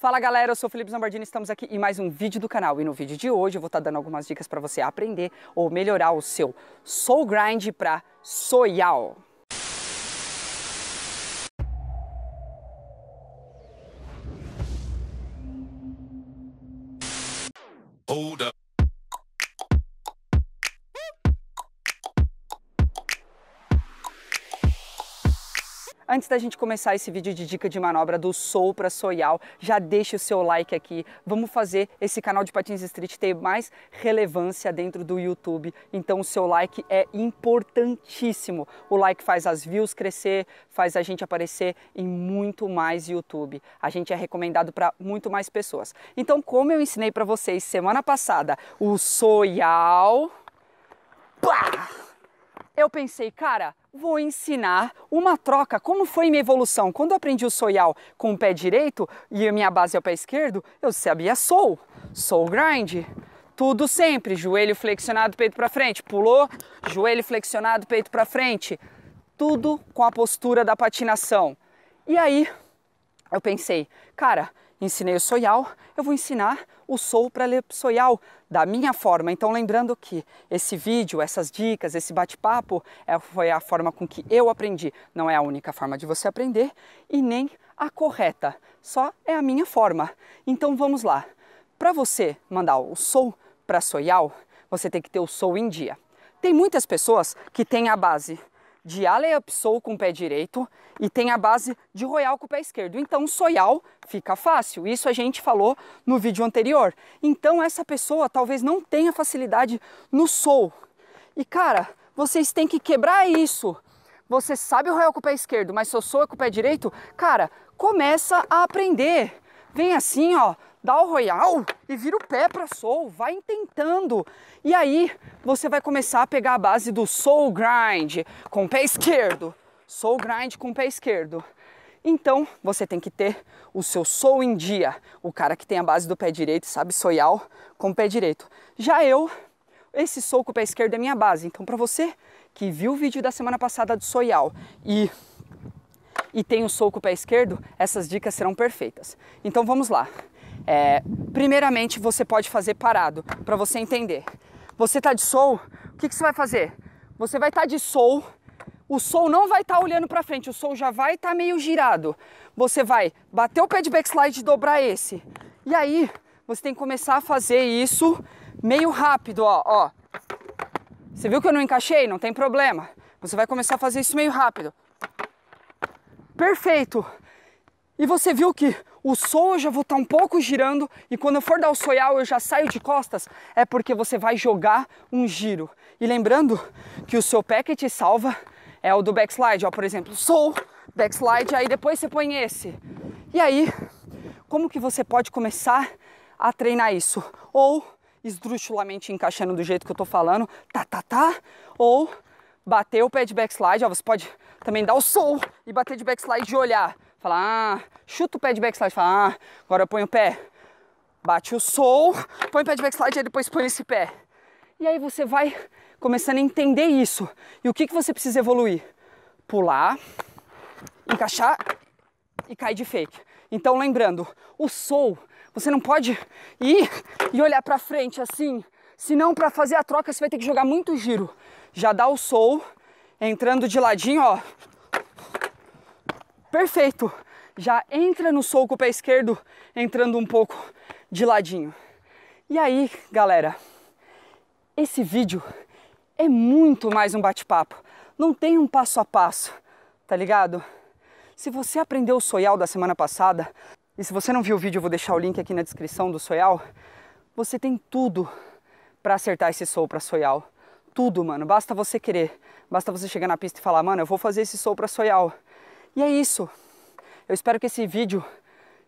Fala galera, eu sou Felipe Zambardini, estamos aqui em mais um vídeo do canal e no vídeo de hoje eu vou estar tá dando algumas dicas para você aprender ou melhorar o seu soul grind para soyal. Hold up. Antes da gente começar esse vídeo de dica de manobra do Sol para soyal, já deixe o seu like aqui. Vamos fazer esse canal de patins street ter mais relevância dentro do YouTube. Então o seu like é importantíssimo. O like faz as views crescer, faz a gente aparecer em muito mais YouTube. A gente é recomendado para muito mais pessoas. Então, como eu ensinei para vocês semana passada, o soyal eu pensei, cara, vou ensinar uma troca. Como foi minha evolução? Quando eu aprendi o soyal com o pé direito e a minha base é o pé esquerdo, eu sabia soul, soul grind. Tudo sempre, joelho flexionado, peito para frente. Pulou, joelho flexionado, peito para frente. Tudo com a postura da patinação. E aí eu pensei, cara, ensinei o soial, eu vou ensinar o sou para ler soial da minha forma. Então, lembrando que esse vídeo, essas dicas, esse bate-papo é, foi a forma com que eu aprendi. Não é a única forma de você aprender e nem a correta, só é a minha forma. Então, vamos lá. Para você mandar o sou para soial, você tem que ter o sou em dia. Tem muitas pessoas que têm a base de aleapsou com o pé direito e tem a base de royal com o pé esquerdo. Então, soyal fica fácil. Isso a gente falou no vídeo anterior. Então, essa pessoa talvez não tenha facilidade no sol. E, cara, vocês têm que quebrar isso. Você sabe o royal com o pé esquerdo, mas seu sol é com o pé direito? Cara, começa a aprender. Vem assim, ó, dá o royal e vira o pé para soul, vai tentando. E aí você vai começar a pegar a base do soul grind com o pé esquerdo, soul grind com o pé esquerdo. Então você tem que ter o seu soul em dia. O cara que tem a base do pé direito sabe soyal com o pé direito. Já eu, esse soul com o pé esquerdo é minha base. Então para você que viu o vídeo da semana passada do soyal e e tem o soul com o pé esquerdo, essas dicas serão perfeitas. Então vamos lá. É, primeiramente, você pode fazer parado, para você entender. Você tá de soul, o que, que você vai fazer? Você vai estar tá de soul, o soul não vai estar tá olhando para frente, o soul já vai estar tá meio girado. Você vai bater o pé de backslide e dobrar esse. E aí, você tem que começar a fazer isso meio rápido, ó, ó. Você viu que eu não encaixei? Não tem problema. Você vai começar a fazer isso meio rápido. Perfeito. E você viu que o sol eu já vou estar tá um pouco girando e quando eu for dar o soyal eu já saio de costas, é porque você vai jogar um giro. E lembrando que o seu pé que te salva é o do backslide, ó, por exemplo, sol, backslide, aí depois você põe esse. E aí, como que você pode começar a treinar isso? Ou esdrúxulamente encaixando do jeito que eu tô falando, tá, tá, tá, ou bater o pé de backslide, ó, você pode também dar o sol e bater de backslide e olhar. Fala, ah, chuta o pé de backslide. Fala, ah, agora põe o pé. Bate o sol, põe o pé de backslide e depois põe esse pé. E aí você vai começando a entender isso. E o que, que você precisa evoluir? Pular, encaixar e cair de fake. Então, lembrando, o sol, você não pode ir e olhar para frente assim, senão para fazer a troca você vai ter que jogar muito giro. Já dá o sol, entrando de ladinho, ó, perfeito. Já entra no soco o pé esquerdo, entrando um pouco de ladinho. E aí, galera, esse vídeo é muito mais um bate-papo. Não tem um passo a passo, tá ligado? Se você aprendeu o soial da semana passada, e se você não viu o vídeo, eu vou deixar o link aqui na descrição do soial, você tem tudo para acertar esse sol para soial. Tudo, mano. Basta você querer. Basta você chegar na pista e falar, mano, eu vou fazer esse sol para soial. E é isso. Eu espero que esse vídeo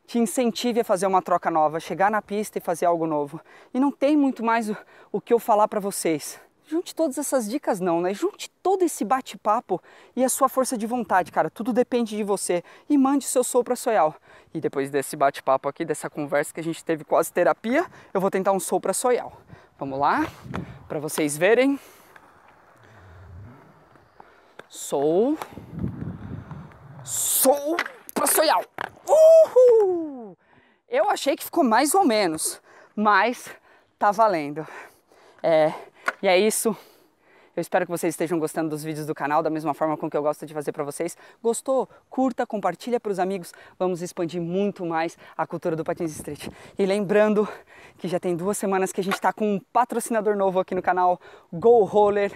te incentive a fazer uma troca nova, chegar na pista e fazer algo novo. E não tem muito mais o, o que eu falar para vocês. Junte todas essas dicas não, né? Junte todo esse bate-papo e a sua força de vontade, cara. Tudo depende de você. E mande o seu sou para Soyal. E depois desse bate-papo aqui, dessa conversa que a gente teve quase terapia, eu vou tentar um sou para Soyal. Vamos lá? Para vocês verem. Sou sou profissional. Uhul! Eu achei que ficou mais ou menos, mas tá valendo. É, e é isso. Eu espero que vocês estejam gostando dos vídeos do canal, da mesma forma com que eu gosto de fazer para vocês. Gostou? Curta, compartilha para os amigos. Vamos expandir muito mais a cultura do Patins Street. E lembrando que já tem duas semanas que a gente está com um patrocinador novo aqui no canal, Go Roller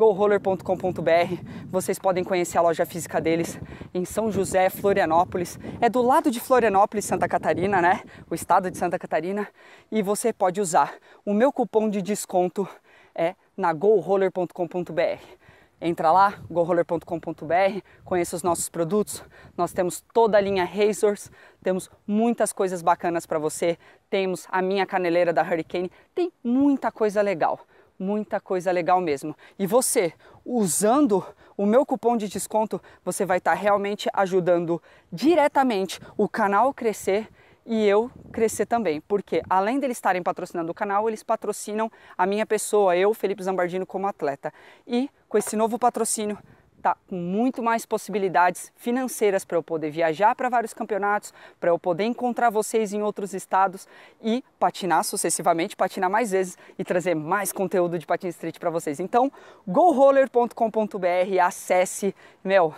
GoRoller.com.br. Vocês podem conhecer a loja física deles em São José, Florianópolis. É do lado de Florianópolis, Santa Catarina, né? O estado de Santa Catarina. E você pode usar o meu cupom de desconto é na GoRoller.com.br. Entra lá, goroller.com.br, conheça os nossos produtos. Nós temos toda a linha Razors, temos muitas coisas bacanas para você. Temos a minha caneleira da Hurricane, tem muita coisa legal muita coisa legal mesmo. E você, usando o meu cupom de desconto, você vai estar tá realmente ajudando diretamente o canal crescer e eu crescer também, porque além deles estarem patrocinando o canal, eles patrocinam a minha pessoa, eu, Felipe Zambardino, como atleta. E com esse novo patrocínio, Tá com muito mais possibilidades financeiras para eu poder viajar para vários campeonatos, para eu poder encontrar vocês em outros estados e patinar sucessivamente, patinar mais vezes e trazer mais conteúdo de patin street para vocês. Então, goroller.com.br, acesse, meu,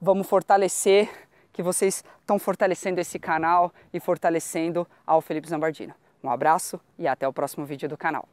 vamos fortalecer que vocês estão fortalecendo esse canal e fortalecendo ao Felipe Zambardino. Um abraço e até o próximo vídeo do canal.